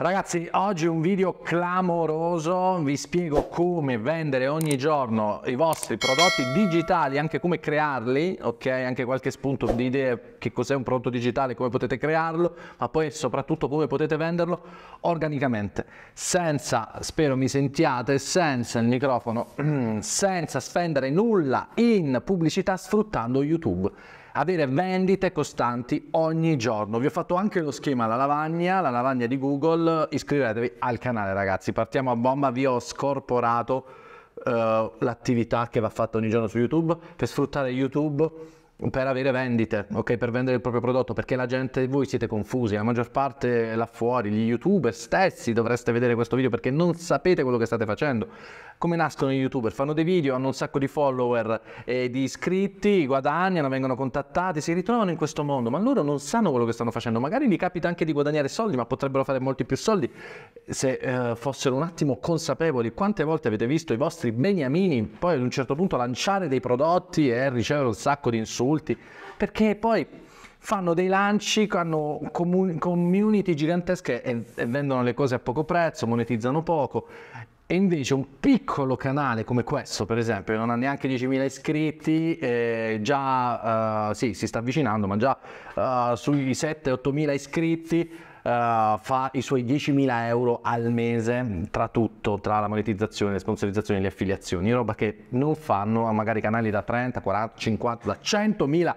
Ragazzi, oggi un video clamoroso, vi spiego come vendere ogni giorno i vostri prodotti digitali, anche come crearli, ok? Anche qualche spunto di idee che cos'è un prodotto digitale, come potete crearlo, ma poi soprattutto come potete venderlo organicamente, senza, spero mi sentiate, senza il microfono, senza spendere nulla in pubblicità sfruttando YouTube avere vendite costanti ogni giorno. Vi ho fatto anche lo schema alla lavagna, la lavagna di Google, iscrivetevi al canale ragazzi, partiamo a bomba, vi ho scorporato uh, l'attività che va fatta ogni giorno su YouTube per sfruttare YouTube per avere vendite, ok? Per vendere il proprio prodotto, perché la gente, voi siete confusi, la maggior parte là fuori, gli youtuber stessi dovreste vedere questo video perché non sapete quello che state facendo. Come nascono gli youtuber? Fanno dei video, hanno un sacco di follower e di iscritti, guadagnano, vengono contattati, si ritrovano in questo mondo, ma loro non sanno quello che stanno facendo. Magari gli capita anche di guadagnare soldi, ma potrebbero fare molti più soldi se eh, fossero un attimo consapevoli. Quante volte avete visto i vostri beniamini poi ad un certo punto lanciare dei prodotti e ricevere un sacco di insulti? insulti, perché poi fanno dei lanci, hanno community gigantesche e, e vendono le cose a poco prezzo, monetizzano poco. E invece un piccolo canale come questo, per esempio, che non ha neanche 10.000 iscritti, eh, già uh, sì, si sta avvicinando, ma già uh, sui 7-8.000 iscritti, eh, fa i suoi 10.000 euro al mese tra tutto, tra la monetizzazione, le sponsorizzazioni, le affiliazioni, roba che non fanno magari canali da 30, 40, 50, da 100.000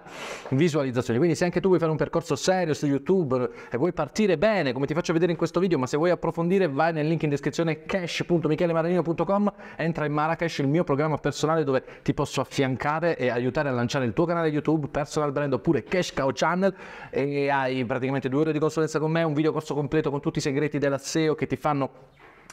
visualizzazioni. Quindi se anche tu vuoi fare un percorso serio su YouTube e vuoi partire bene, come ti faccio vedere in questo video, ma se vuoi approfondire vai nel link in descrizione cash.michelemaranino.com, entra in Marrakesh, il mio programma personale dove ti posso affiancare e aiutare a lanciare il tuo canale YouTube, personal brand oppure Cash Cow Channel e hai praticamente due ore di consulenza con me, un video corso completo con tutti i segreti della SEO che ti fanno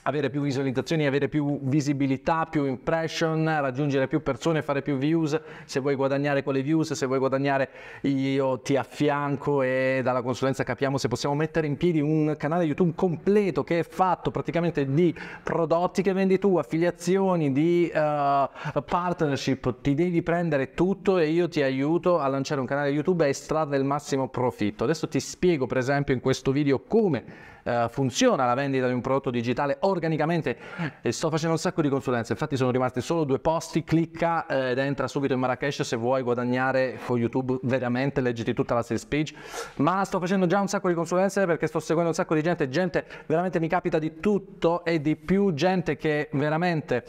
avere più visualizzazioni, avere più visibilità, più impression, raggiungere più persone, fare più views, se vuoi guadagnare con le views, se vuoi guadagnare io ti affianco e dalla consulenza capiamo se possiamo mettere in piedi un canale YouTube completo che è fatto praticamente di prodotti che vendi tu, affiliazioni, di uh, partnership, ti devi prendere tutto e io ti aiuto a lanciare un canale YouTube e estrarre il massimo profitto. Adesso ti spiego per esempio in questo video come eh, funziona la vendita di un prodotto digitale organicamente e eh, sto facendo un sacco di consulenze, infatti sono rimasti solo due posti, clicca eh, ed entra subito in Marrakesh se vuoi guadagnare con YouTube veramente, leggiti tutta la sales page, ma sto facendo già un sacco di consulenze perché sto seguendo un sacco di gente, gente veramente mi capita di tutto e di più, gente che veramente...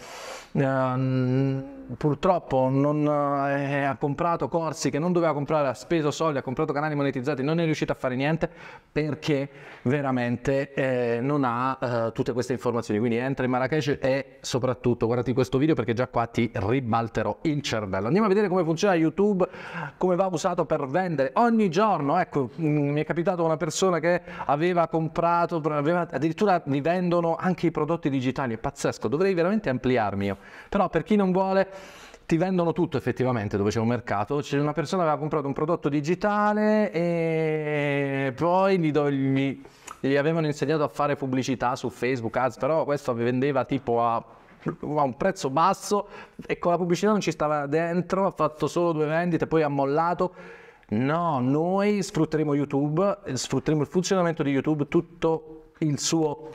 Um, purtroppo non, eh, ha comprato corsi che non doveva comprare, ha speso soldi, ha comprato canali monetizzati, non è riuscito a fare niente perché veramente eh, non ha eh, tutte queste informazioni. Quindi entra in Marrakesh e soprattutto guardati questo video perché già qua ti ribalterò il cervello. Andiamo a vedere come funziona YouTube, come va usato per vendere ogni giorno. Ecco, mh, mm, mi è capitato una persona che aveva comprato, aveva, addirittura mi vendono anche i prodotti digitali, è pazzesco, dovrei veramente ampliarmi io. Però per chi non vuole ti vendono tutto effettivamente dove c'è un mercato. C'è una persona che aveva comprato un prodotto digitale e poi gli, do, gli, gli avevano insegnato a fare pubblicità su Facebook, ads, però questo vendeva tipo a a un prezzo basso e con la pubblicità non ci stava dentro, ha fatto solo due vendite, poi ha mollato. No, noi sfrutteremo YouTube, sfrutteremo il funzionamento di YouTube, tutto il suo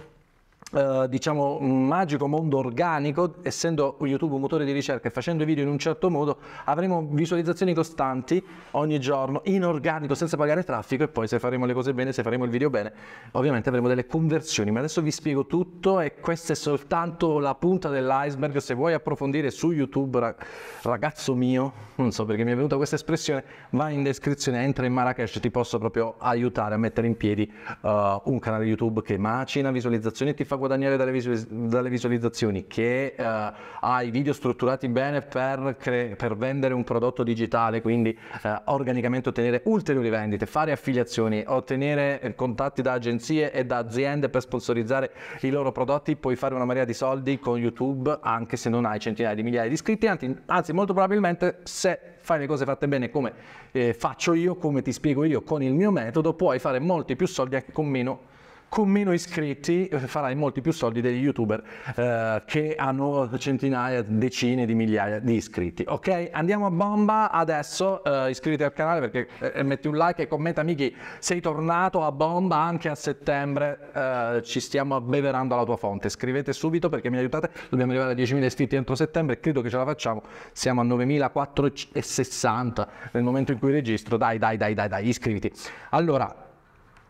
eh, diciamo un magico mondo organico, essendo YouTube un motore di ricerca e facendo i video in un certo modo, avremo visualizzazioni costanti ogni giorno, in organico, senza pagare traffico e poi se faremo le cose bene, se faremo il video bene, ovviamente avremo delle conversioni. Ma adesso vi spiego tutto e questa è soltanto la punta dell'iceberg. Se vuoi approfondire su YouTube, ragazzo mio, non so perché mi è venuta questa espressione, vai in descrizione, entra in Marrakesh, ti posso proprio aiutare a mettere in piedi uh, un canale YouTube che macina visualizzazioni e ti fa guardare guadagnare dalle, visualiz- dalle visualizzazioni, che eh, hai video strutturati bene per, cre- per, vendere un prodotto digitale, quindi eh, organicamente ottenere ulteriori vendite, fare affiliazioni, ottenere eh, contatti da agenzie e da aziende per sponsorizzare i loro prodotti, puoi fare una marea di soldi con YouTube anche se non hai centinaia di migliaia di iscritti, anzi molto probabilmente se fai le cose fatte bene come eh, faccio io, come ti spiego io con il mio metodo, puoi fare molti più soldi anche con meno con meno iscritti eh, farai molti più soldi degli youtuber eh, che hanno centinaia, decine di migliaia di iscritti. Ok, andiamo a bomba adesso. Eh, iscriviti al canale perché eh, eh metti un like e commenta, amici. Sei tornato a bomba anche a settembre. Eh, ci stiamo abbeverando alla tua fonte. Scrivete subito perché mi aiutate. Dobbiamo arrivare a 10.000 iscritti entro settembre. Credo che ce la facciamo. Siamo a 9.460 nel momento in cui registro. Dai, dai, dai, dai, dai, iscriviti. Allora,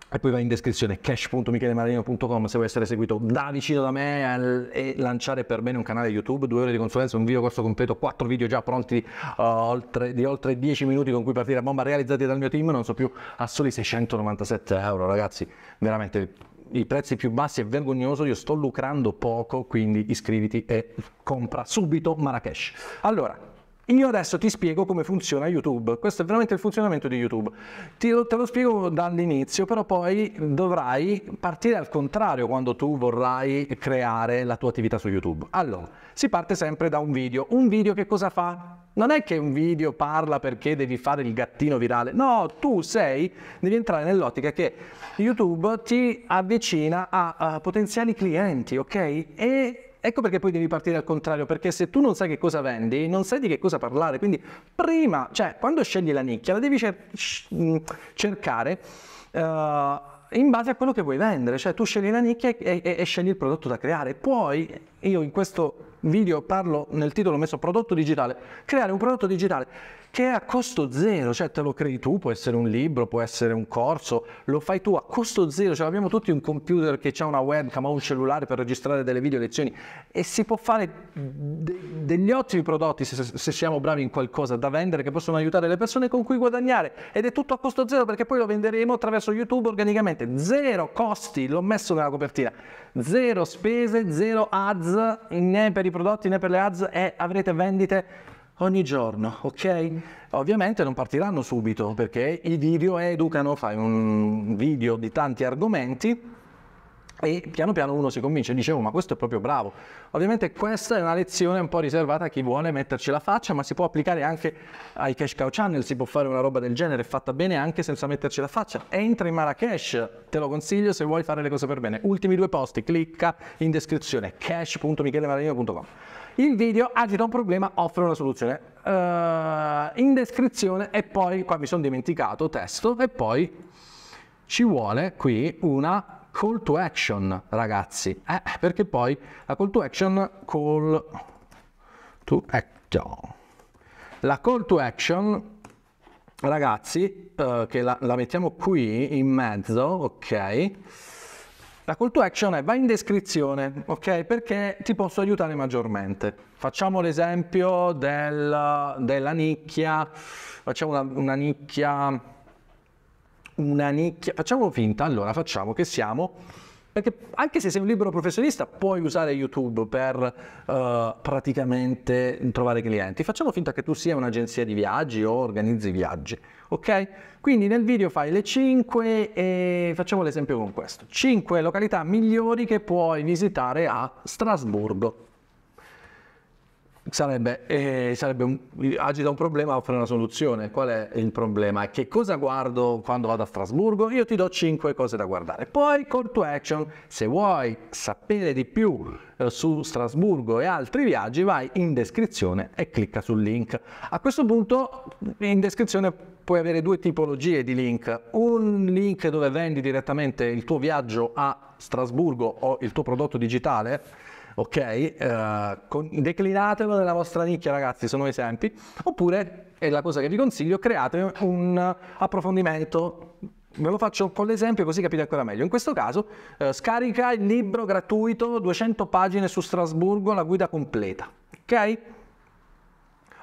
e poi va in descrizione cash.michelemarino.com se vuoi essere seguito da vicino da me e lanciare per bene un canale YouTube, due ore di consulenza, un video corso completo, quattro video già pronti uh, oltre, di oltre 10 minuti con cui partire a bomba realizzati dal mio team, non so più, a soli 697 euro ragazzi, veramente i prezzi più bassi è vergognoso, io sto lucrando poco, quindi iscriviti e compra subito Marrakesh. Allora, io adesso ti spiego come funziona YouTube, questo è veramente il funzionamento di YouTube. Ti, te lo spiego dall'inizio, però poi dovrai partire al contrario quando tu vorrai creare la tua attività su YouTube. Allora, si parte sempre da un video. Un video che cosa fa? Non è che un video parla perché devi fare il gattino virale, no, tu sei, devi entrare nell'ottica che YouTube ti avvicina a, a potenziali clienti, ok? E Ecco perché poi devi partire al contrario, perché se tu non sai che cosa vendi, non sai di che cosa parlare. Quindi prima, cioè quando scegli la nicchia, la devi cer- mm, cercare uh, in base a quello che vuoi vendere. Cioè tu scegli la nicchia e, e, e scegli il prodotto da creare. Poi io in questo video parlo nel titolo ho messo prodotto digitale, creare un prodotto digitale che è a costo zero, cioè te lo crei tu, può essere un libro, può essere un corso, lo fai tu a costo zero, cioè abbiamo tutti un computer che ha una webcam o un cellulare per registrare delle video lezioni e si può fare de- degli ottimi prodotti se, se siamo bravi in qualcosa da vendere che possono aiutare le persone con cui guadagnare ed è tutto a costo zero perché poi lo venderemo attraverso YouTube organicamente, zero costi, l'ho messo nella copertina, zero spese, zero ads né per i prodotti né per le ads e avrete vendite ogni giorno, ok? Ovviamente non partiranno subito perché i video educano, fai un video di tanti argomenti e piano piano uno si convince, dice oh ma questo è proprio bravo. Ovviamente questa è una lezione un po' riservata a chi vuole metterci la faccia, ma si può applicare anche ai cash cow channel, si può fare una roba del genere fatta bene anche senza metterci la faccia. Entra in Marrakesh, te lo consiglio se vuoi fare le cose per bene. Ultimi due posti, clicca in descrizione cash.michelemarino.com il video agita un problema, offre una soluzione. Uh, in descrizione e poi, qua mi sono dimenticato, testo e poi ci vuole qui una call to action, ragazzi. Eh, perché poi la call to action, call to action. La call to action ragazzi, eh, che la, la, mettiamo qui in mezzo, ok? La call to action è vai in descrizione, ok? Perché ti posso aiutare maggiormente. Facciamo l'esempio del, della nicchia, facciamo una, una nicchia, una nicchia, facciamo finta, allora facciamo che siamo perché anche se sei un libero professionista puoi usare YouTube per uh, praticamente trovare clienti. Facciamo finta che tu sia un'agenzia di viaggi o organizzi viaggi, ok? Quindi nel video fai le 5 e facciamo l'esempio con questo. 5 località migliori che puoi visitare a Strasburgo. Sarebbe, eh, sarebbe un, agita un problema, offre una soluzione. Qual è il problema? Che cosa guardo quando vado a Strasburgo? Io ti do 5 cose da guardare. Poi call to action, se vuoi sapere di più eh, su Strasburgo e altri viaggi, vai in descrizione e clicca sul link. A questo punto in descrizione puoi avere due tipologie di link. Un link dove vendi direttamente il tuo viaggio a Strasburgo o il tuo prodotto digitale ok? Uh, con, declinatelo nella vostra nicchia, ragazzi, sono esempi. Oppure, è la cosa che vi consiglio, create un approfondimento. Ve lo faccio con l'esempio così capite ancora meglio. In questo caso uh, scarica il libro gratuito 200 pagine su Strasburgo, la guida completa, ok?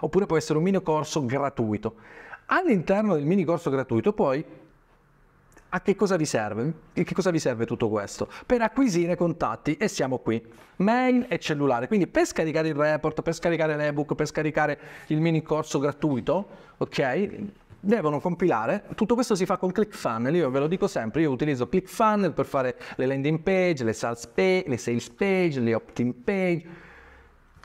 Oppure può essere un mini corso gratuito. All'interno del mini corso gratuito poi a che cosa vi serve? Che cosa vi serve tutto questo? Per acquisire contatti e siamo qui, mail e cellulare. Quindi per scaricare il report, per scaricare l'ebook, per scaricare il mini corso gratuito, ok? Devono compilare, tutto questo si fa con ClickFunnel, io ve lo dico sempre, io utilizzo ClickFunnel per fare le landing page, le sales page, le, sales page, le opt-in page,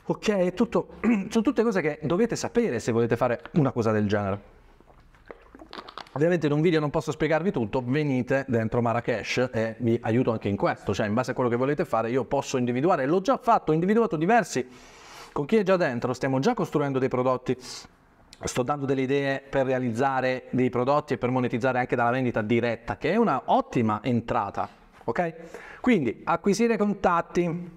ok? Tutto, sono tutte cose che dovete sapere se volete fare una cosa del genere. Ovviamente in un video non posso spiegarvi tutto, venite dentro Marrakesh e vi aiuto anche in questo, cioè in base a quello che volete fare io posso individuare, l'ho già fatto, ho individuato diversi, con chi è già dentro stiamo già costruendo dei prodotti sto dando delle idee per realizzare dei prodotti e per monetizzare anche dalla vendita diretta, che è un'ottima entrata, ok? Quindi acquisire contatti,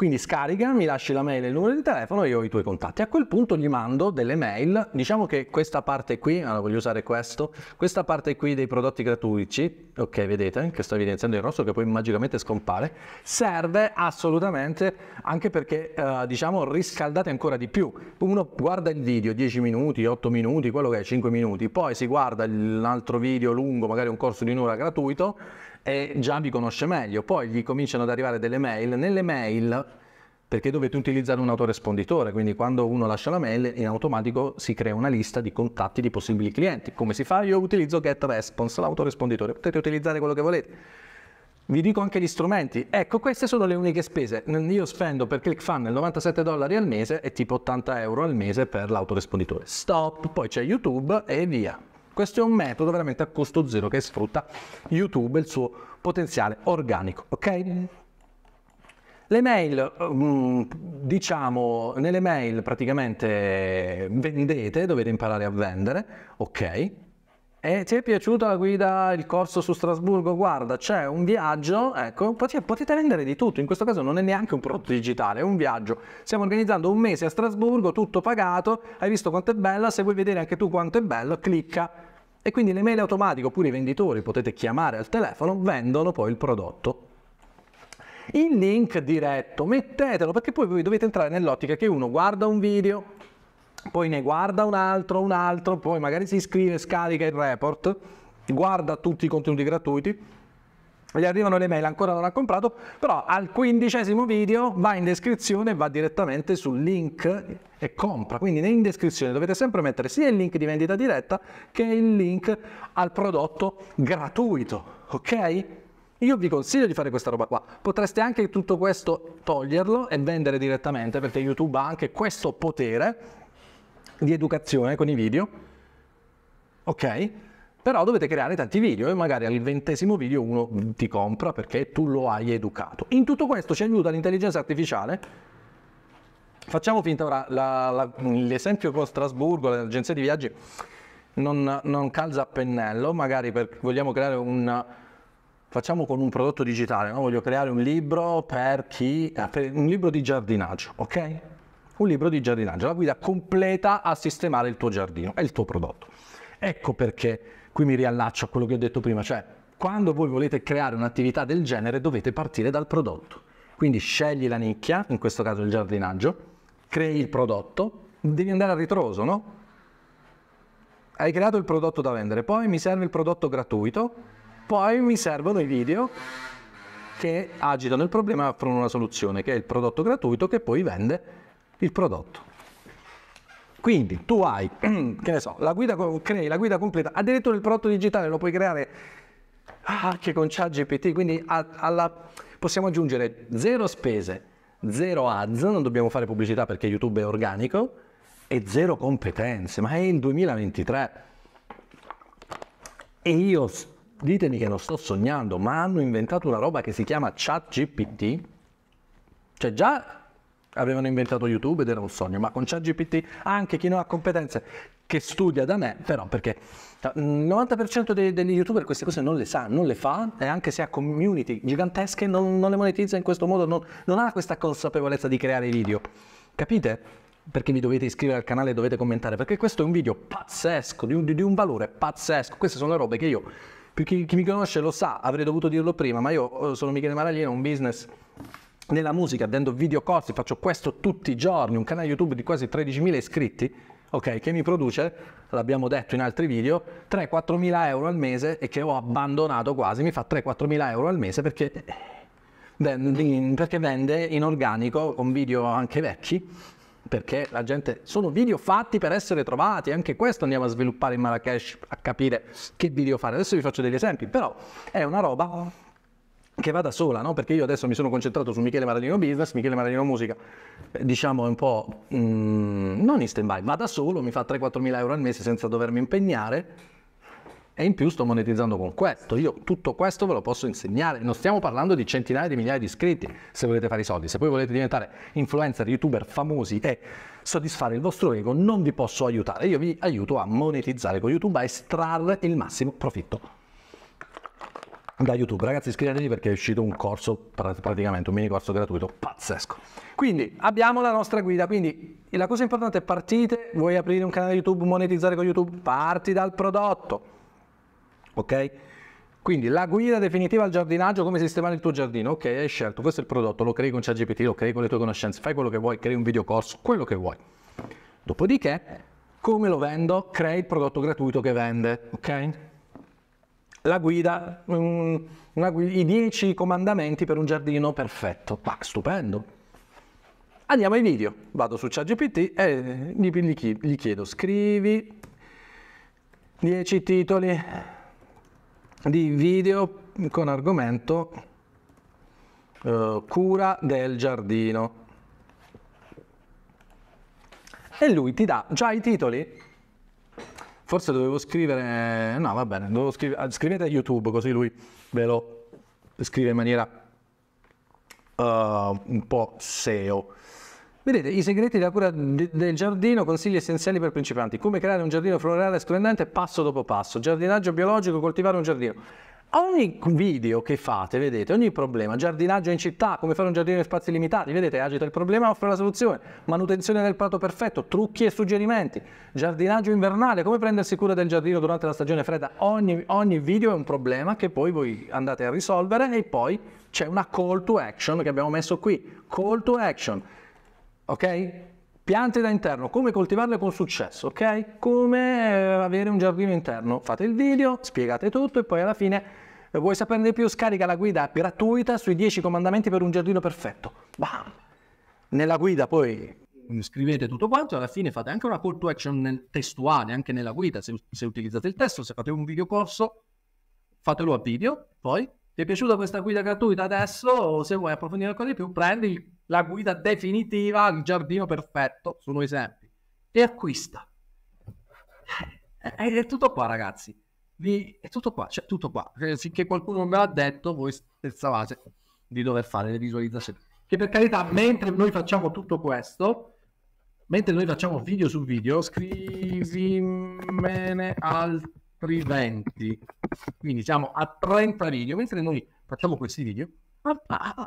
quindi scarica, mi lasci la mail e il numero di telefono e io ho i tuoi contatti. A quel punto gli mando delle mail, diciamo che questa parte qui, allora voglio usare questo, questa parte qui dei prodotti gratuiti, ok vedete che sto evidenziando il rosso che poi magicamente scompare, serve assolutamente anche perché eh, diciamo riscaldate ancora di più. Uno guarda il video 10 minuti, 8 minuti, quello che è 5 minuti, poi si guarda l'altro video lungo, magari un corso di un'ora gratuito, e già vi conosce meglio. Poi gli cominciano ad arrivare delle mail, nelle mail perché dovete utilizzare un autoresponditore, quindi quando uno lascia la mail in automatico si crea una lista di contatti di possibili clienti. Come si fa? Io utilizzo GetResponse, l'autoresponditore, potete utilizzare quello che volete. Vi dico anche gli strumenti. Ecco, queste sono le uniche spese. Io spendo per ClickFunnel 97 dollari al mese e tipo 80 euro al mese per l'autoresponditore. Stop, poi c'è YouTube e via. Questo è un metodo veramente a costo zero che sfrutta YouTube e il suo potenziale organico, ok? Le mail, mm, diciamo, nelle mail praticamente vendete, dovete imparare a vendere, ok? E ti è piaciuta la guida, il corso su Strasburgo? Guarda, c'è un viaggio, ecco, potete, potete vendere di tutto, in questo caso non è neanche un prodotto digitale, è un viaggio. Stiamo organizzando un mese a Strasburgo, tutto pagato, hai visto quanto è bella, se vuoi vedere anche tu quanto è bello, clicca e quindi le mail automatiche oppure i venditori potete chiamare al telefono, vendono poi il prodotto. Il link diretto, mettetelo perché poi voi dovete entrare nell'ottica che uno guarda un video, poi ne guarda un altro, un altro, poi magari si iscrive, scarica il report, guarda tutti i contenuti gratuiti gli arrivano le mail, ancora non ha comprato, però al quindicesimo video va in descrizione va direttamente sul link e compra. Quindi in descrizione dovete sempre mettere sia il link di vendita diretta che il link al prodotto gratuito, ok? Io vi consiglio di fare questa roba qua. Potreste anche tutto questo toglierlo e vendere direttamente perché YouTube ha anche questo potere di educazione con i video. Ok? Però dovete creare tanti video e magari al ventesimo video uno ti compra perché tu lo hai educato. In tutto questo ci aiuta l'intelligenza artificiale Facciamo finta ora, la, la, l'esempio con Strasburgo, l'agenzia di viaggi, non, non calza a pennello, magari per, vogliamo creare un... Facciamo con un prodotto digitale, no? voglio creare un libro per chi... Eh, per un libro di giardinaggio, ok? Un libro di giardinaggio, la guida completa a sistemare il tuo giardino, è il tuo prodotto. Ecco perché qui mi riallaccio a quello che ho detto prima, cioè quando voi volete creare un'attività del genere dovete partire dal prodotto. Quindi scegli la nicchia, in questo caso il giardinaggio, crei il prodotto, devi andare a ritroso, no? Hai creato il prodotto da vendere, poi mi serve il prodotto gratuito, poi mi servono i video che agitano il problema e offrono una soluzione, che è il prodotto gratuito che poi vende il prodotto. Quindi tu hai, che ne so, la guida, crei la guida completa, addirittura il prodotto digitale lo puoi creare anche con ChatGPT, quindi alla, possiamo aggiungere zero spese, zero ads, non dobbiamo fare pubblicità perché YouTube è organico, e zero competenze, ma è il 2023. E io, ditemi che non sto sognando, ma hanno inventato una roba che si chiama ChatGPT, cioè già avevano inventato YouTube ed era un sogno, ma con ChatGPT anche chi non ha competenze, che studia da me, però perché il mm, 90% dei, degli youtuber queste cose non le sa, non le fa, e anche se ha community gigantesche non, non le monetizza in questo modo, non, non ha questa consapevolezza di creare video. Capite? perché vi dovete iscrivere al canale e dovete commentare, perché questo è un video pazzesco, di un, di un valore pazzesco. Queste sono le robe che io, chi, chi mi conosce lo sa, avrei dovuto dirlo prima, ma io oh, sono Michele Maraglino, un business nella musica, dando video corti, faccio questo tutti i giorni, un canale YouTube di quasi 13.000 iscritti, ok, che mi produce, l'abbiamo detto in altri video, 3 4000 euro al mese e che ho abbandonato quasi, mi fa 3 4000 euro al mese perché, eh, perché vende in organico con video anche vecchi, perché la gente sono video fatti per essere trovati, anche questo andiamo a sviluppare in Marrakesh a capire che video fare. Adesso vi faccio degli esempi, però è una roba che vada sola, no? perché io adesso mi sono concentrato su Michele Maradino Business, Michele Maradino Musica, eh, diciamo un po' mm, non in stand-by, va da solo, mi fa 3-4 mila euro al mese senza dovermi impegnare e in più sto monetizzando con questo. Io tutto questo ve lo posso insegnare, non stiamo parlando di centinaia di migliaia di iscritti se volete fare i soldi, se poi volete diventare influencer, youtuber famosi e soddisfare il vostro ego non vi posso aiutare, io vi aiuto a monetizzare con YouTube, a estrarre il massimo profitto da YouTube. Ragazzi iscrivetevi perché è uscito un corso, praticamente un mini corso gratuito pazzesco. Quindi abbiamo la nostra guida, quindi la cosa importante è partite, vuoi aprire un canale YouTube, monetizzare con YouTube, parti dal prodotto, ok? Quindi la guida definitiva al giardinaggio, come sistemare il tuo giardino, ok hai scelto, questo è il prodotto, lo crei con CGPT, lo crei con le tue conoscenze, fai quello che vuoi, crei un videocorso, quello che vuoi. Dopodiché, come lo vendo? Crei il prodotto gratuito che vende, ok? la guida, um, guida i dieci comandamenti per un giardino perfetto. Ma stupendo. Andiamo ai video, vado su ChatGPT e gli chiedo scrivi 10 titoli di video con argomento uh, cura del giardino. E lui ti dà già i titoli Forse dovevo scrivere, no va bene, dovevo scrivere, ah, scrivete YouTube così lui ve lo scrive in maniera uh, un po' SEO. Vedete, i segreti della cura del giardino, consigli essenziali per principianti, come creare un giardino florale splendente passo dopo passo, giardinaggio biologico, coltivare un giardino. Ogni video che fate, vedete, ogni problema, giardinaggio in città, come fare un giardino in spazi limitati, vedete, agita il problema, offre la soluzione, manutenzione del prato perfetto, trucchi e suggerimenti, giardinaggio invernale, come prendersi cura del giardino durante la stagione fredda, ogni, ogni video è un problema che poi voi andate a risolvere e poi c'è una call to action che abbiamo messo qui, call to action, ok? Piante da interno, come coltivarle con successo, ok? Come eh, avere un giardino interno. Fate il video, spiegate tutto e poi alla fine eh, Vuoi saperne di più? Scarica la guida gratuita sui 10 comandamenti per un giardino perfetto. Bam! Nella guida poi scrivete tutto quanto e alla fine fate anche una call to action testuale, anche nella guida, se, se utilizzate il testo, se fate un video corso, fatelo a video, poi ti è piaciuta questa guida gratuita adesso o se vuoi approfondire ancora di più prendi il la guida definitiva al giardino perfetto, sono esempi, e acquista. Eh, è, tutto qua, ragazzi. Vi, è tutto qua, cioè tutto qua. Eh, finché qualcuno non me l'ha detto, voi pensavate di dover fare le visualizzazioni. Che per carità, mentre noi facciamo tutto questo, mentre noi facciamo video su video, scrivimene altri 20. Quindi siamo a 30 video, mentre noi facciamo questi video,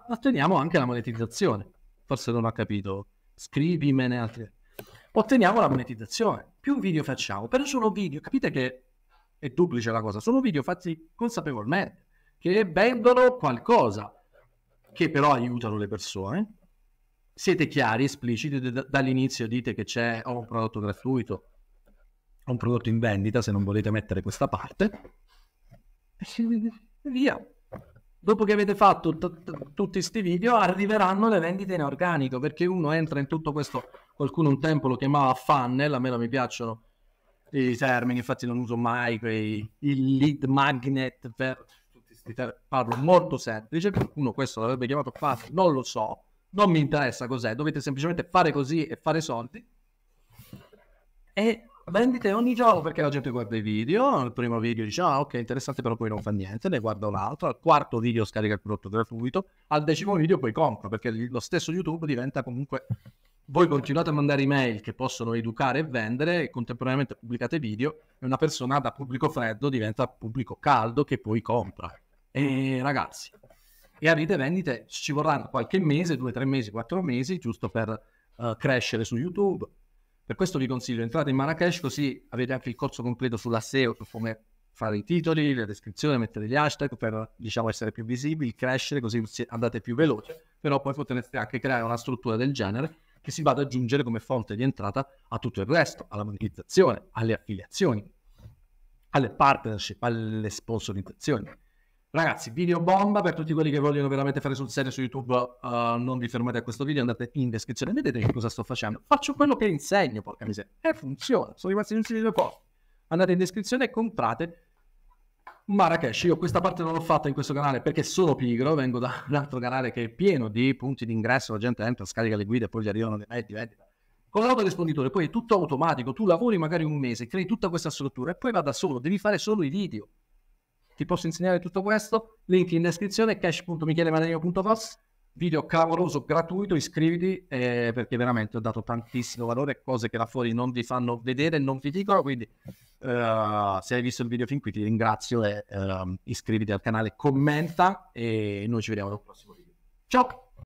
otteniamo anche la monetizzazione forse non ha capito, scrivimene altri. Otteniamo la monetizzazione. Più video facciamo, però sono video, capite che è duplice la cosa, sono video fatti consapevolmente, che vendono qualcosa, che però aiutano le persone. Siete chiari, espliciti, d- dall'inizio dite che c'è o un prodotto gratuito, o un prodotto in vendita, se non volete mettere questa parte. E via dopo che avete fatto t- tutti questi video arriveranno le vendite in organico perché uno entra in tutto questo qualcuno un tempo lo chiamava funnel a me non mi piacciono i termini infatti non uso mai quei, il lead magnet per tutti questi parlo molto semplice qualcuno questo l'avrebbe chiamato funnel non lo so non mi interessa cos'è dovete semplicemente fare così e fare soldi e vendite ogni giorno perché la gente guarda i video. Il primo video dice: Ah, ok, interessante, però poi non fa niente. Ne guarda un altro. Al quarto video scarica il prodotto gratuito. Al decimo video poi compra perché lo stesso YouTube diventa comunque. Voi continuate a mandare email che possono educare e vendere, e contemporaneamente pubblicate video. E una persona da pubblico freddo diventa pubblico caldo che poi compra. E ragazzi, e aprite vendite ci vorranno qualche mese, due, tre mesi, quattro mesi, giusto per uh, crescere su YouTube per questo vi consiglio, entrate in Marrakesh così avete anche il corso completo sulla SEO, su come fare i titoli, la descrizione, mettere gli hashtag per diciamo, essere più visibili, crescere, così andate più veloce, però poi potreste anche creare una struttura del genere che si vada ad aggiungere come fonte di entrata a tutto il resto, alla monetizzazione, alle affiliazioni, alle partnership, alle sponsorizzazioni. Ragazzi, video bomba per tutti quelli che vogliono veramente fare sul serio su YouTube, uh, non vi fermate a questo video, andate in descrizione vedete che cosa sto facendo. Faccio quello che insegno, porca miseria. E funziona, sono rimasti in due posti. Andate in descrizione e comprate Marrakesh. Io questa parte non l'ho fatta in questo canale perché sono pigro, vengo da un altro canale che è pieno di punti d'ingresso, la gente entra, scarica le guide e poi gli arrivano dei metti, vendita. Con l'autoresponditore poi è tutto automatico, tu lavori magari un mese, crei tutta questa struttura e poi va da solo, devi fare solo i video ti posso insegnare tutto questo, link in descrizione, cash.michelemanelino.boss, video clamoroso, gratuito, iscriviti eh, perché veramente ho dato tantissimo valore, cose che là fuori non vi fanno vedere, non vi dicono, quindi uh, se hai visto il video fin qui ti ringrazio e uh, iscriviti al canale, commenta e noi ci vediamo al prossimo video. Ciao!